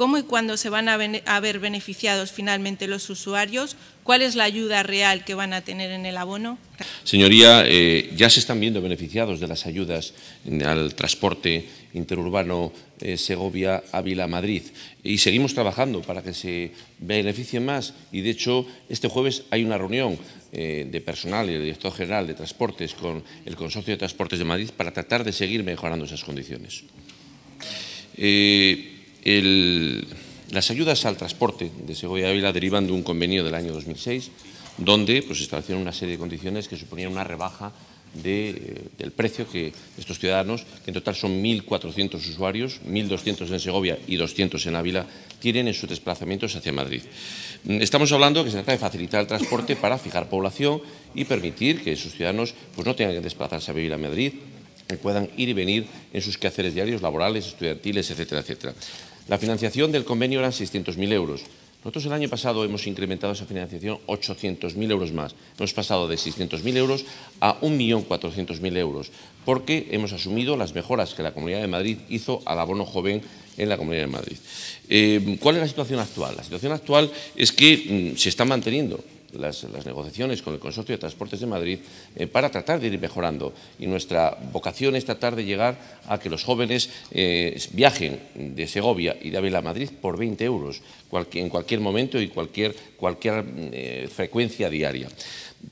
cómo y cuándo se van a, ver beneficiados finalmente los usuarios, cuál es la ayuda real que van a tener en el abono. Señoría, eh, ya se están viendo beneficiados de las ayudas al transporte interurbano eh, Segovia-Ávila-Madrid y seguimos trabajando para que se beneficien más y de hecho este jueves hay una reunión eh, de personal y el director general de transportes con el Consorcio de Transportes de Madrid para tratar de seguir mejorando esas condiciones las ayudas al transporte de Segovia y Ávila derivan de un convenio del año 2006, donde pues, se establecieron una serie de condiciones que suponían una rebaja eh, del precio que estos ciudadanos, que en total son 1.400 usuarios, 1.200 en Segovia y 200 en Ávila, tienen en sus desplazamientos hacia Madrid. Mm, estamos hablando que se trata de facilitar el transporte para fijar población y permitir que esos ciudadanos pues, no tengan que desplazarse a vivir a Madrid, que puedan ir y venir en sus quehaceres diarios, laborales, estudiantiles, etcétera, etcétera. La financiación del convenio eran 600.000 euros. Nosotros el año pasado hemos incrementado esa financiación 800.000 euros más. Hemos pasado de 600.000 euros a 1.400.000 euros, porque hemos asumido las mejoras que la Comunidad de Madrid hizo al abono joven en la Comunidad de Madrid. Eh, ¿Cuál es la situación actual? La situación actual es que mm, se está manteniendo las, negociaciones con el Consorcio de Transportes de Madrid eh, para tratar de ir mejorando. Y nuestra vocación es tratar de llegar a que los jóvenes eh, viajen de Segovia y de Ávila a Madrid por 20 euros en cualquier momento y cualquier, cualquier eh, frecuencia diaria.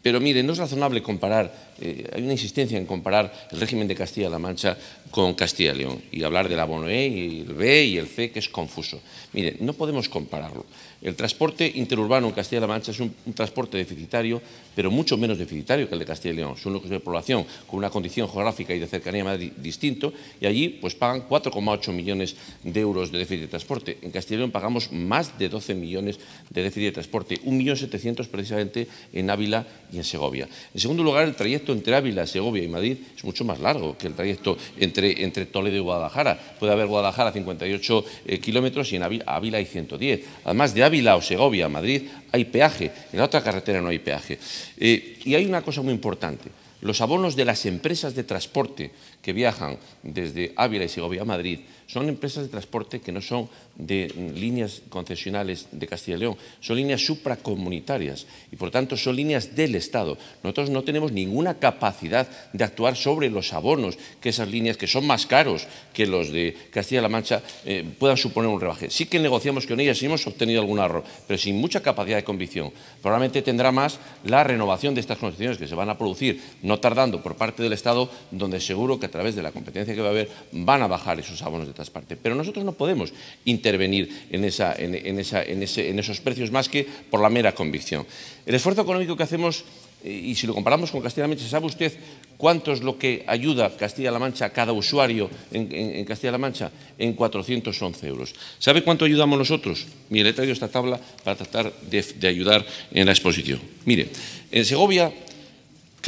Pero mire, no es razonable comparar, eh, hay una insistencia en comparar el régimen de Castilla-La Mancha con Castilla León y hablar del abono E y el B y el C, que es confuso. Mire, no podemos compararlo. El transporte interurbano en Castilla-La Mancha es un, transporte deficitario, pero mucho menos deficitario que el de Castilla León. Son lugares de población con una condición geográfica y de cercanía más Madrid distinto y allí pues pagan 4,8 millones de euros de déficit de transporte. En Castilla León pagamos más de 12 millones de déficit de transporte, 1.700 precisamente en Ávila y en Segovia. En segundo lugar, el trayecto entre Ávila, Segovia y Madrid es mucho más largo que el trayecto entre, entre Toledo y Guadalajara. Puede haber Guadalajara 58 eh, kilómetros y en Ávila, hay 110. Además de Ávila o Segovia a Madrid hay peaje, en la otra carretera no hay peaje. Eh, y hay una cosa muy importante. Los abonos de las empresas de transporte que viajan desde Ávila y Segovia a Madrid son empresas de transporte que no son de líneas concesionales de Castilla y León, son líneas supracomunitarias y por tanto son líneas del Estado. Nosotros no tenemos ninguna capacidad de actuar sobre los abonos que esas líneas, que son más caros que los de Castilla-La Mancha, eh, puedan suponer un rebaje. Sí que negociamos con ellas y hemos obtenido algún ahorro, pero sin mucha capacidad de convicción. Probablemente tendrá más la renovación de estas concesiones que se van a producir no tardando por parte del Estado, donde seguro que a través de la competencia que va a haber van a bajar esos abonos de transporte. Pero nosotros no podemos intervenir en, esos precios más que por la mera convicción. El esfuerzo económico que hacemos eh, y si lo comparamos con Castilla-La Mancha, ¿sabe usted cuánto es lo que ayuda Castilla-La Mancha a cada usuario en, Castilla-La Mancha? En 411 euros. ¿Sabe cuánto ayudamos nosotros? Mire, he traído esta tabla para tratar de ayudar en la exposición. Mire, en Segovia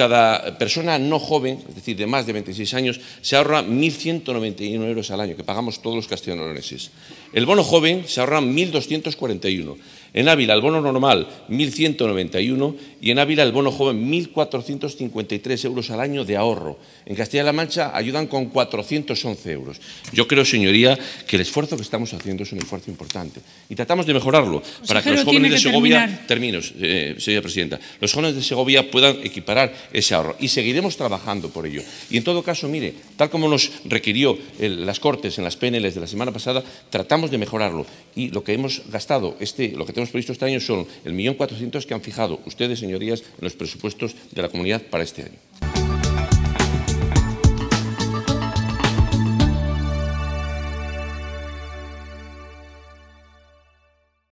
cada persona no joven, es decir, de más de 26 años, se ahorra 1.191 euros al año, que pagamos todos los castellanoleses. El bono joven se ahorra 1.241 en Ávila el bono normal 1.191 y en Ávila el bono joven 1.453 euros al año de ahorro. En Castilla-La Mancha ayudan con 411 euros. Yo creo, señoría, que el esfuerzo que estamos haciendo es un esfuerzo importante y tratamos de mejorarlo para que los jóvenes de Segovia, termino, eh, señora presidenta, los jóvenes de Segovia puedan equiparar ese ahorro y seguiremos trabajando por ello. Y en todo caso, mire, tal como nos requirió eh, las Cortes en las PNLs de la semana pasada, tratamos de mejorarlo y lo que hemos gastado, este, lo que hemos previsto este año son el millón cuatrocientos que han fijado ustedes, señorías, en los presupuestos de la comunidad para este año.